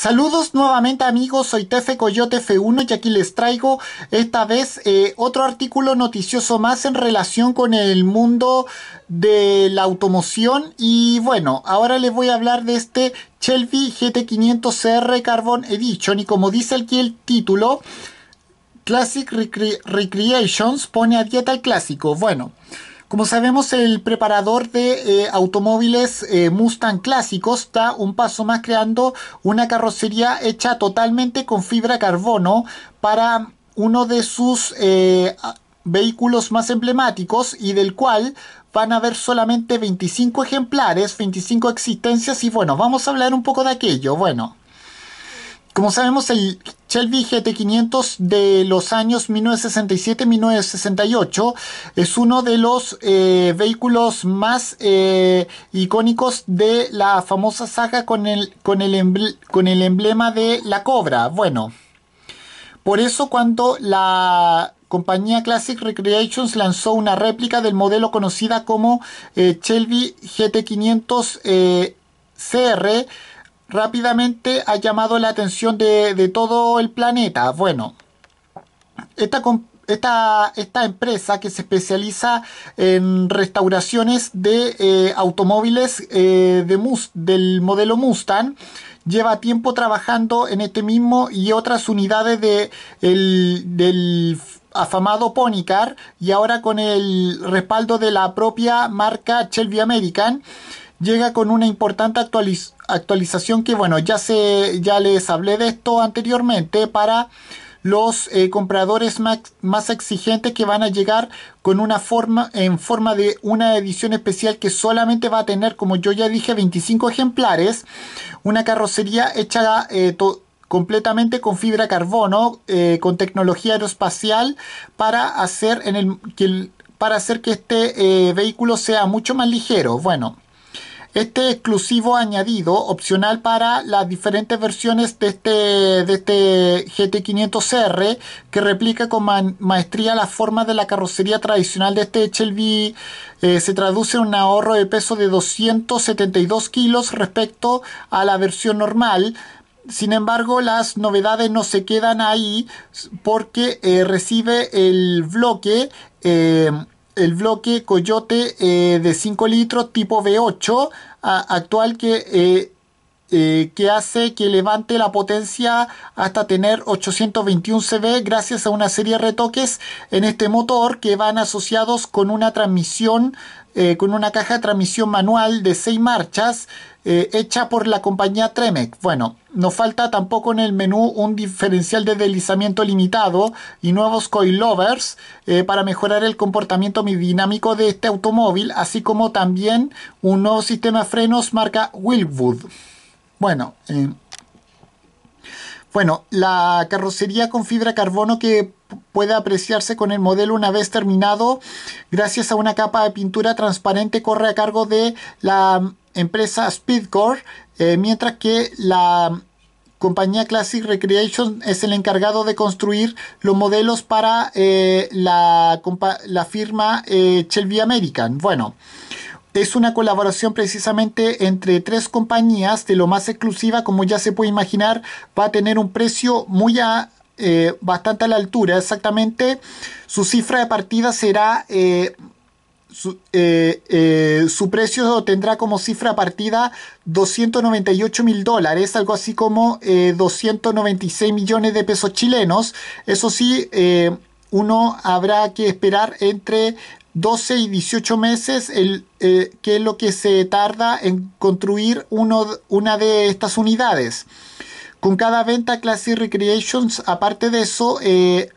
Saludos nuevamente amigos, soy Tefe Coyote F1 y aquí les traigo esta vez eh, otro artículo noticioso más en relación con el mundo de la automoción y bueno, ahora les voy a hablar de este Shelby GT500CR Carbon Edition y como dice aquí el título, Classic Recreations pone a dieta el clásico. Bueno, como sabemos, el preparador de eh, automóviles eh, Mustang clásicos está un paso más creando una carrocería hecha totalmente con fibra carbono para uno de sus eh, vehículos más emblemáticos y del cual van a haber solamente 25 ejemplares, 25 existencias y bueno, vamos a hablar un poco de aquello. Bueno, como sabemos, el Shelby GT500 de los años 1967-1968 es uno de los eh, vehículos más eh, icónicos de la famosa saga con el, con, el con el emblema de la cobra. Bueno, por eso cuando la compañía Classic Recreations lanzó una réplica del modelo conocida como Chelby eh, Shelby GT500 CR, rápidamente ha llamado la atención de, todo el planeta. Bueno, esta, empresa que se especializa en restauraciones de eh, automóviles eh, del modelo Mustang lleva tiempo trabajando en este mismo y otras unidades del afamado Ponycar y ahora con el respaldo de la propia marca Shelby American llega con una importante actualización actualización que bueno, ya, se, ya les hablé de esto anteriormente para los eh, compradores más, más, exigentes que van a llegar con una forma en forma de una edición especial que solamente va a tener como yo ya dije 25 ejemplares una carrocería hecha eh, completamente con fibra carbono eh, con tecnología aeroespacial para hacer en que para hacer que este vehículo sea mucho más ligero bueno este exclusivo añadido, opcional para las diferentes versiones de este, de este GT500R, que replica con maestría las formas de la carrocería tradicional de este Shelby, eh, se traduce en un ahorro de peso de 272 kilos respecto a la versión normal. Sin embargo, las novedades no se quedan ahí porque eh, recibe el bloque. Eh, el bloque Coyote eh, de 5 litros tipo V8 actual que, eh, eh, que hace que levante la potencia hasta tener 821 CV gracias a una serie de retoques en este motor que van asociados con una transmisión, con una caja de transmisión manual de 6 marchas eh, hecha por la compañía Tremec. Bueno, nos falta tampoco en el menú un diferencial de deslizamiento limitado y nuevos coilovers eh, para mejorar el comportamiento dinámico de este automóvil, así como también un nuevo sistema de frenos marca Willwood. Bueno, eh, bueno, la carrocería con fibra carbono que puede apreciarse con el modelo una vez terminado gracias a una capa de pintura transparente corre a cargo de la mm, empresa Speedcore, eh, mientras que la mm, compañía Classic Recreation es el encargado de construir los modelos para eh, la, la, firma eh, Shelby American. Bueno, es una colaboración precisamente entre tres compañías de lo más exclusiva, como ya se puede imaginar, va a tener un precio muy a eh, bastante a la altura. Exactamente, su cifra de partida será... Eh, eh, su, precio tendrá como cifra partida 298 mil dólares, algo así como 296 millones de pesos chilenos. Eso sí, uno habrá que esperar entre 12 y 18 meses, el, que es lo que se tarda en construir uno, una de estas unidades. Con cada venta, Classy Recreations, aparte de eso, eh,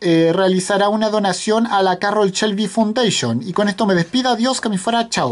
eh, realizará una donación a la Carroll Shelby Foundation. Y con esto me despido. Dios que me fuera. Chao.